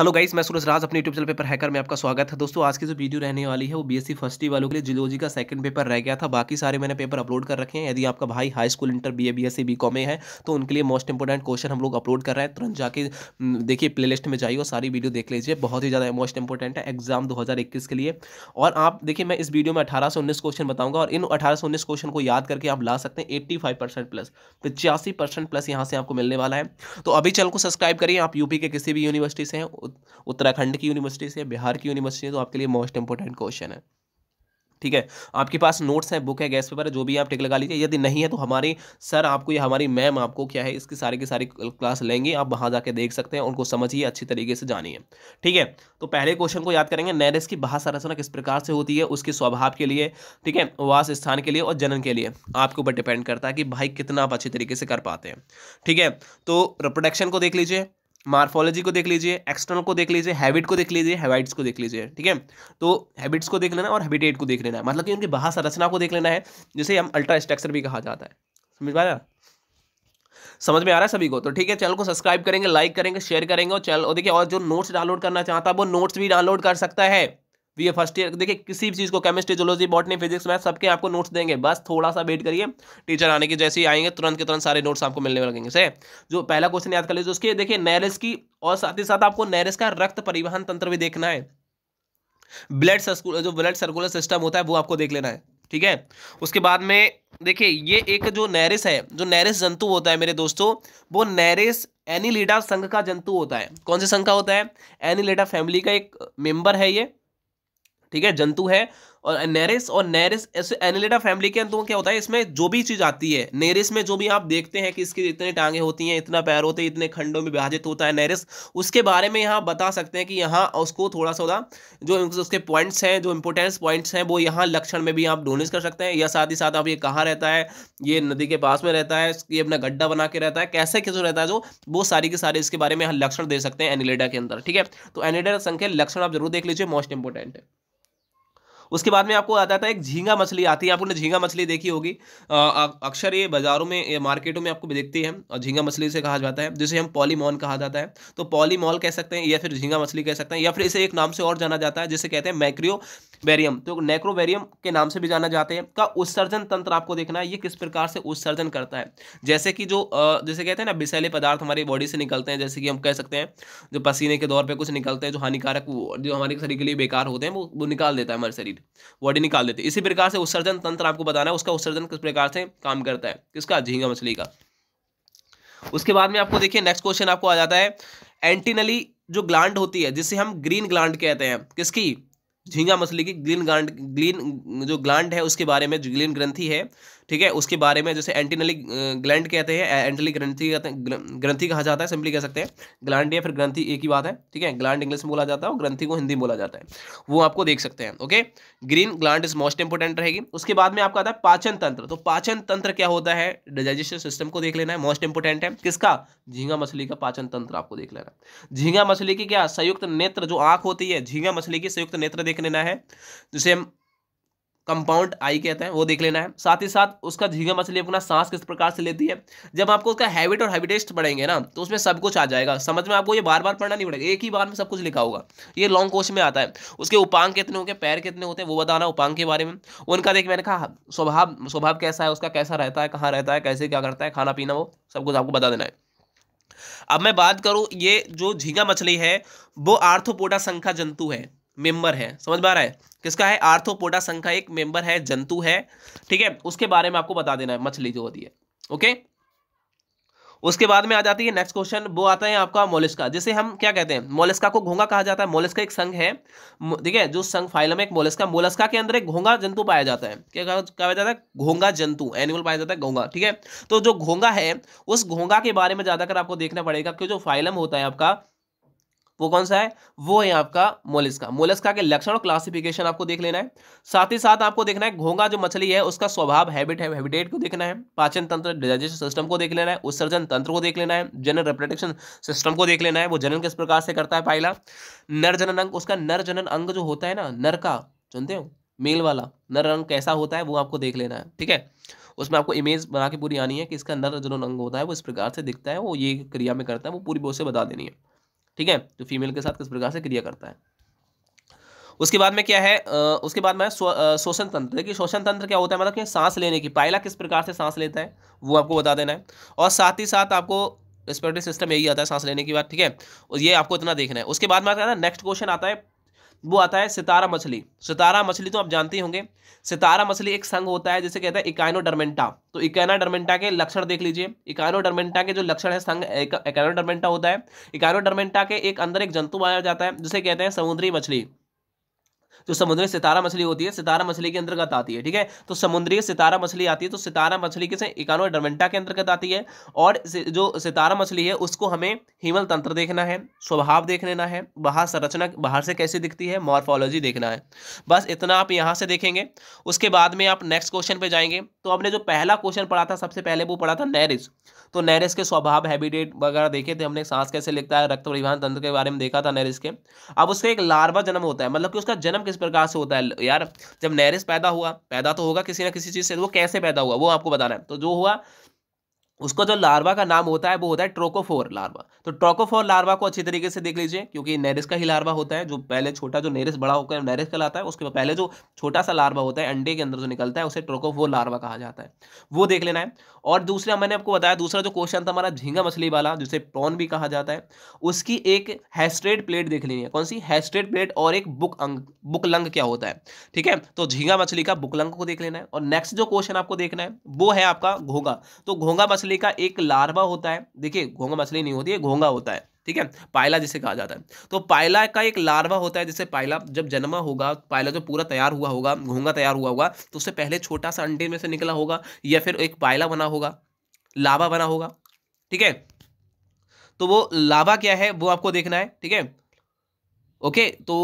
hello guys मैं सूरज राज अपने YouTube channel paper hacker में आपका स्वागत है दोस्तों आज की जो वीडियो रहने वाली है वो बीएससी फर्स्ट वालों के लिए जियोलॉजी का सेकंड पेपर रह गया था बाकी सारे मैंने पेपर अपलोड कर रखे हैं यदि आपका भाई high school inter BA BSc BCom में है तो उनके लिए मोस्ट इंपॉर्टेंट क्वेश्चन हम लोग अपलोड कर रहे हैं तुरंत जाके देखिए प्ले में जाइए और सारी वीडियो देख लीजिए बहुत ही ज़्यादा मोस्ट इंपॉर्टेंट है एग्जाम दो के लिए और आप देखिए मैं इस वीडियो में अठारह से उन्नीस क्वेश्चन बताऊंगा और इन अठारह से उन्नीस क्वेश्चन को याद करके आप ला सकते हैं एट्टी प्लस पचासी प्लस यहाँ से आपको मिलने वाला है तो अभी चैनल को सब्सक्राइब करिए आप यूपी के किसी भी यूनिवर्सिटी से हैं उत्तराखंड की यूनिवर्सिटीज या बिहार की यूनिवर्सिटी है तो आपके लिए मोस्ट इंपॉर्टेंट क्वेश्चन है ठीक है आपके पास नोट्स हैं बुक है गैस पेपर है जो भी आप टिक लगा लीजिए यदि नहीं है तो हमारे सर आपको या हमारी मैम आपको क्या है इसकी सारी की सारी क्लास लेंगे आप वहाँ जाके देख सकते हैं उनको समझिए अच्छी तरीके से जानिए ठीक है तो पहले क्वेश्चन को याद करेंगे नैरस की भाषा रचना किस प्रकार से होती है उसके स्वभाव के लिए ठीक है वास स्थान के लिए और जनन के लिए आपके ऊपर डिपेंड करता है कि भाई कितना आप अच्छे तरीके से कर पाते हैं ठीक है तो रिप्रोडक्शन को देख लीजिए मार्फोलॉजी को देख लीजिए एक्सटर्नल को देख लीजिए हैबिट को देख लीजिए हैबिट्स को देख लीजिए ठीक है तो हैबिट्स को देख लेना और हैबिटेट को देख लेना है मतलब कि उनकी बाहर संरचना को देख लेना है जिसे हम अल्ट्रा स्ट्रक्चर भी कहा जाता है समझ पाया समझ में आ रहा है सभी को तो ठीक है चैनल को सब्सक्राइब करेंगे लाइक करेंगे शेयर करेंगे और चैनल और देखिए और जो नोट्स डाउनलोड करना चाहता है वो नोट्स भी डाउनलोड कर सकता है बी ए फर्स्ट ईयर देखिए किसी भी चीज़ को chemistry zoology botany physics math सबके आपको नोट्स देंगे बस थोड़ा सा वेट करिए टीचर आने के जैसे ही आएंगे तुरंत के तुरंत सारे नोट्स आपको मिलने लगेंगे से जो पहला क्वेश्चन याद कर लीजिए उसके देखिए नैरिस की और साथ ही साथ आपको नैरिस का रक्त परिवहन तंत्र भी देखना है ब्लड जो ब्लड सर्कुलर सिस्टम होता है वो आपको देख लेना है ठीक है उसके बाद में देखिए ये एक जो नैरिस है जो नैरिस जंतु होता है मेरे दोस्तों वो नैरिस एनिलीडा संघ का जंतु होता है कौन से संघ का होता है एनिलीडा फैमिली का एक मेंबर है ये ठीक है जंतु है और नेरिस और नेरिस ऐसे एनिलेटा फैमिली के अंतों क्या होता है इसमें जो भी चीज़ आती है नेरिस में जो भी आप देखते हैं कि इसकी इतने टांगे होती हैं इतना पैर होते हैं इतने खंडों में विभाजित होता है नेरिस उसके बारे में यहाँ बता सकते हैं कि यहाँ उसको थोड़ा सा जो उसके पॉइंट्स हैं जो इंपोर्टेंस पॉइंट्स हैं वो यहाँ लक्षण में भी आप डोनेस कर सकते हैं या साथ ही साथ आप ये कहाँ रहता है ये नदी के पास में रहता है ये अपना गड्ढा बना के रहता है कैसे कैसे रहता है जो वो सारी के सारे इसके बारे में यहाँ लक्षण दे सकते हैं एनिलेडा के अंदर ठीक है तो एनिलेटा संख्या लक्षण आप जरूर देख लीजिए मोस्ट इंपॉर्टेंट है उसके बाद में आपको आता था एक झींगा मछली आती है आपने झींगा मछली देखी होगी अक्सर ये बाज़ारों में ये मार्केटों में आपको देखते हैं और झींगा मछली से कहा जाता है जिसे हम पॉलीमॉन कहा जाता है तो पॉलीमॉल कह सकते हैं या फिर झींगा मछली कह सकते हैं या फिर इसे एक नाम से और जाना जाता है जिसे कहते हैं मैक्रियो बैरियम तो नेक्रोवेरियम के नाम से भी जाना जाते हैं का उत्सर्जन तंत्र आपको देखना है ये किस प्रकार से उत्सर्जन करता है जैसे कि जो जैसे कहते हैं ना विषैले पदार्थ हमारी बॉडी से निकलते हैं जैसे कि हम कह सकते हैं जो पसीने के दौर पर कुछ निकलते हैं जो हानिकारक जो हमारे शरीर के लिए बेकार होते हैं वो वो निकाल देता है हमारे शरीर एसिड बॉडी निकाल देते इसी प्रकार से उत्सर्जन तंत्र आपको बताना है उसका उत्सर्जन किस प्रकार से काम करता है किसका झींगा मछली का उसके बाद में आपको देखिए नेक्स्ट क्वेश्चन आपको आ जाता है एंटीनली जो ग्लांड होती है जिसे हम ग्रीन ग्लांड कहते हैं किसकी झींगा मछली की ग्रीन ग्लांड ग्रीन जो ग्लांड है उसके बारे में जो ग्रीन ग्रंथी है ठीक है उसके बारे में जैसे एंटीनली ग्लैंड कहते हैं एंटली ग्रंथी कहते हैं ग्रंथी कहा जाता है सिंपली कह सकते हैं ग्लैंड या फिर ग्रंथी एक ही बात है ठीक है ग्लैंड इंग्लिश में बोला जाता है और ग्रंथी को हिंदी में बोला जाता है वो आपको देख सकते हैं okay green gland is most important रहेगी उसके बाद में आपका आता है पाचन तंत्र तो पाचन तंत्र क्या होता है डाइजेशन सिस्टम को देख लेना है मोस्ट इंपोर्टेंट है किसका झींगा मछली का पाचन तंत्र आपको देख लेना झींगा मछली की क्या संयुक्त नेत्र जो आंख होती है झींगा मछली की संयुक्त नेत्र देख लेना है जिसे हम कंपाउंड आई कहते हैं वो देख लेना है साथ ही साथ उसका झींगा मछली अपना सांस किस प्रकार से लेती है जब आपको उसका हैबिट और हैबिटेस्ट पढ़ेंगे ना तो उसमें सब कुछ आ जाएगा समझ में आपको ये बार बार पढ़ना नहीं पड़ेगा एक ही बार में सब कुछ लिखा होगा ये लॉन्ग कोश में आता है उसके उपांग कितने होंगे पैर कितने होते हैं वो बताना उपांग के बारे में उनका देख मैंने कहा स्वभाव स्वभाव कैसा है उसका कैसा रहता है कहाँ रहता है कैसे क्या करता है खाना पीना वो सब कुछ आपको बता देना है अब मैं बात करूँ ये जो झींगा मछली है वो आर्थोपोडा संख्या जंतु है मेंबर है समझ में रहा है किसका है आर्थोपोडा संघ का एक मेंबर है जंतु है ठीक है उसके बारे में आपको बता देना है मछली जो होती है ओके उसके बाद में आ जाती है नेक्स्ट क्वेश्चन वो आता है आपका मोलिस्का जिसे हम क्या कहते हैं मोलिस्का को घोंगा कहा जाता है मोलिस्का एक संघ है ठीक है जो संघ फाइलम में एक मोलिस्का मोलिस्का के अंदर एक घोंगा जंतु पाया जाता है क्या कहा जाता है घोंगा जंतु एनिमल पाया जाता है घोंगा ठीक है तो जो घोंगा है उस घोंगा के बारे में ज़्यादातर आपको देखना पड़ेगा क्योंकि जो फाइलम होता है आपका वो कौन सा है वो है आपका मोलिस्का मोलिस्का के लक्षण और क्लासिफिकेशन आपको देख लेना है साथ ही साथ आपको देखना है घोंगा जो मछली है उसका स्वभाव हैबिट है हैबिटेट को देखना है पाचन तंत्र डाइजेशन सिस्टम को देख लेना है उत्सर्जन तंत्र को देख लेना है जनरल रिप्रोडक्शन सिस्टम को देख लेना है वो जनन किस प्रकार से करता है पाइला नर जनन अंग उसका नर जनन अंग जो होता है ना नर का जानते हो मेल वाला नर अंग कैसा होता है वो आपको देख लेना है ठीक है उसमें आपको इमेज बना के पूरी आनी है कि इसका नर जनन अंग होता है वो इस प्रकार से दिखता है वो ये क्रिया में करता है वो पूरी बहुत से बता देनी है ठीक है तो फीमेल के साथ किस प्रकार से क्रिया करता है उसके बाद में क्या है उसके बाद में शोषण तंत्र देखिए शोषण तंत्र क्या होता है मतलब कि सांस लेने की पायला किस प्रकार से सांस लेता है वो आपको बता देना है और साथ ही साथ आपको रेस्पिरेटरी सिस्टम यही आता है सांस लेने की बात ठीक है और ये आपको इतना देखना है उसके बाद में है नेक्स्ट क्वेश्चन आता है वो आता है सितारा मछली सितारा मछली तो आप जानते होंगे सितारा मछली एक संघ होता है जिसे कहते हैं इकाइनोडर्मेंटा तो इकाइनाडर्मेंटा के लक्षण देख लीजिए इकाइनोडर्मेंटा के जो लक्षण है संघ इकाइनोडर्मेंटा होता है इकाइनोडर्मेंटा के एक अंदर एक जंतु पाया जाता है जिसे कहते हैं समुद्री मछली जो तो समुद्री सितारा मछली होती है सितारा मछली के अंतर्गत आती है ठीक है तो समुद्री सितारा मछली आती है तो सितारा मछली किसे इकानो डरमेंटा के अंतर्गत आती है और जो सितारा मछली है उसको हमें हिमल तंत्र देखना है स्वभाव देख लेना है बाहर संरचना बाहर से कैसी दिखती है मॉर्फोलॉजी देखना है बस इतना आप यहाँ से देखेंगे उसके बाद में आप नेक्स्ट क्वेश्चन पर जाएंगे तो आपने जो पहला क्वेश्चन पढ़ा था सबसे पहले वो पढ़ा था नैरिस तो नैरिस के स्वभाव हैबिटेट वगैरह देखे थे हमने सांस कैसे लिखता है रक्त परिवहन तंत्र के बारे में देखा था नैरिस के अब उसका एक लार्वा जन्म होता है मतलब कि उसका जन्म सिस्टम किस प्रकार से होता है यार जब नैरिस पैदा हुआ पैदा तो होगा किसी ना किसी चीज़ से तो वो कैसे पैदा हुआ वो आपको बताना है तो जो हुआ उसका जो लार्वा का नाम होता है वो होता है ट्रोकोफोर लार्वा तो ट्रोकोफोर लार्वा को अच्छी तरीके से देख लीजिए क्योंकि नेरिस का ही लार्वा होता है जो पहले छोटा जो नेरिस बड़ा होकर नेरिस कहलाता है उसके पहले जो छोटा सा लार्वा होता है अंडे के अंदर जो निकलता है उसे ट्रोकोफोर लार्वा कहा जाता है वो देख लेना है और दूसरा मैंने आपको बताया दूसरा जो क्वेश्चन था हमारा झींगा मछली वाला जिसे प्रॉन भी कहा जाता है उसकी एक हैस्ट्रेड प्लेट देख लेनी है कौन सी हैस्ट्रेड प्लेट और एक बुक अंग बुकलंग क्या होता है ठीक है तो झींगा मछली का बुकलंग को देख लेना है और नेक्स्ट जो क्वेश्चन आपको देखना है वो है आपका घोंगा तो घोंगा मछली मछली का एक लार्वा होता है देखिए घोंगा मछली नहीं होती है घोंगा होता है ठीक है पायला जिसे कहा जाता है तो पायला का एक लार्वा होता है जिसे पायला जब जन्मा होगा पायला जो पूरा तैयार हुआ होगा घोंगा तैयार हुआ होगा तो उससे पहले छोटा सा अंडे में से निकला होगा या फिर एक पायला बना होगा लावा बना होगा ठीक है तो वो लावा क्या है वो आपको देखना है ठीक है ओके तो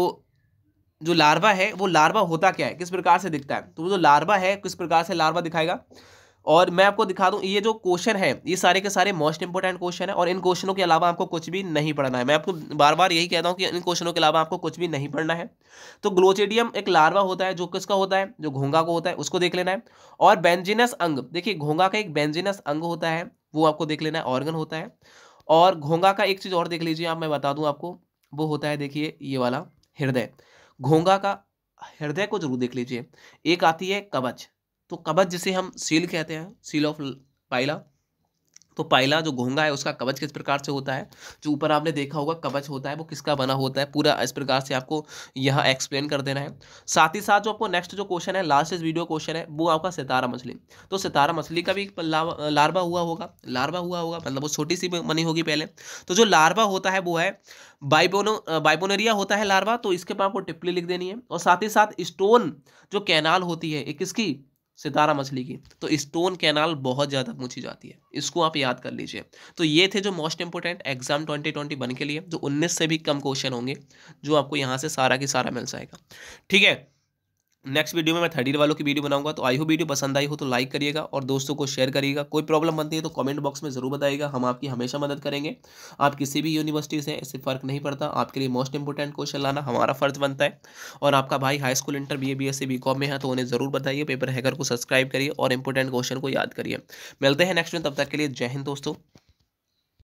जो लार्वा है वो लार्वा होता क्या है किस प्रकार से दिखता है तो वो जो लार्वा है किस प्रकार से लार्वा दिखाएगा और मैं आपको दिखा दूं ये जो क्वेश्चन है ये सारे के सारे मोस्ट इंपॉर्टेंट क्वेश्चन है और इन क्वेश्चनों के अलावा आपको कुछ भी नहीं पढ़ना है मैं आपको बार बार यही कहता हूँ कि इन क्वेश्चनों के अलावा आपको कुछ भी नहीं पढ़ना है तो ग्लोचेडियम एक लार्वा होता है जो किसका होता है जो घोंगा को होता है उसको देख लेना है और बेंजिनस अंग देखिए घोंगा का एक बेंजिनस अंग होता है वो आपको देख लेना है ऑर्गन होता है और घोंगा का एक चीज़ और देख लीजिए आप मैं बता दूँ आपको वो होता है देखिए ये वाला हृदय घोंगा का हृदय को जरूर देख लीजिए एक आती है कवच तो कबज जिसे हम सील कहते हैं सील ऑफ पाइला तो पाइला जो घोंगा है उसका कवच किस प्रकार से होता है जो ऊपर आपने देखा होगा कवच होता है वो किसका बना होता है पूरा इस प्रकार से आपको यहाँ एक्सप्लेन कर देना है साथ ही साथ जो आपको नेक्स्ट जो क्वेश्चन है लास्ट इस वीडियो क्वेश्चन है वो आपका सितारा मछली तो सितारा मछली का भी लार्वा हुआ होगा लार्वा हुआ होगा मतलब वो छोटी सी मनी होगी पहले तो जो लार्वा होता है वो है बाइबोनो बाइबोनेरिया होता है लार्वा तो इसके पास आपको टिप्पणी लिख देनी है और साथ ही साथ स्टोन जो कैनाल होती है एक किसकी सितारा मछली की तो स्टोन कैनाल बहुत ज़्यादा पूछी जाती है इसको आप याद कर लीजिए तो ये थे जो मोस्ट इंपॉर्टेंट एग्जाम 2020 बन के लिए जो 19 से भी कम क्वेश्चन होंगे जो आपको यहाँ से सारा की सारा मिल जाएगा ठीक है नेक्स्ट वीडियो में मैं ईयर वालों की वीडियो बनाऊंगा तो आई हो वीडियो पसंद आई हो तो लाइक करिएगा और दोस्तों को शेयर करिएगा कोई प्रॉब्लम बनती है तो कमेंट बॉक्स में ज़रूर बताइएगा हम आपकी हमेशा मदद करेंगे आप किसी भी यूनिवर्सिटी से इससे फ़र्क नहीं पड़ता आपके लिए मोस्ट इंपॉर्टेंट क्वेश्चन लाना हमारा फ़र्ज बनता है और आपका भाई high school inter B A B S C B com में है तो उन्हें ज़रूर बताइए पेपर हैकर को सब्सक्राइब करिए और इंपॉर्टेंट क्वेश्चन को याद करिए मिलते हैं नेक्स्ट में तब तक के लिए जय हिंद दोस्तों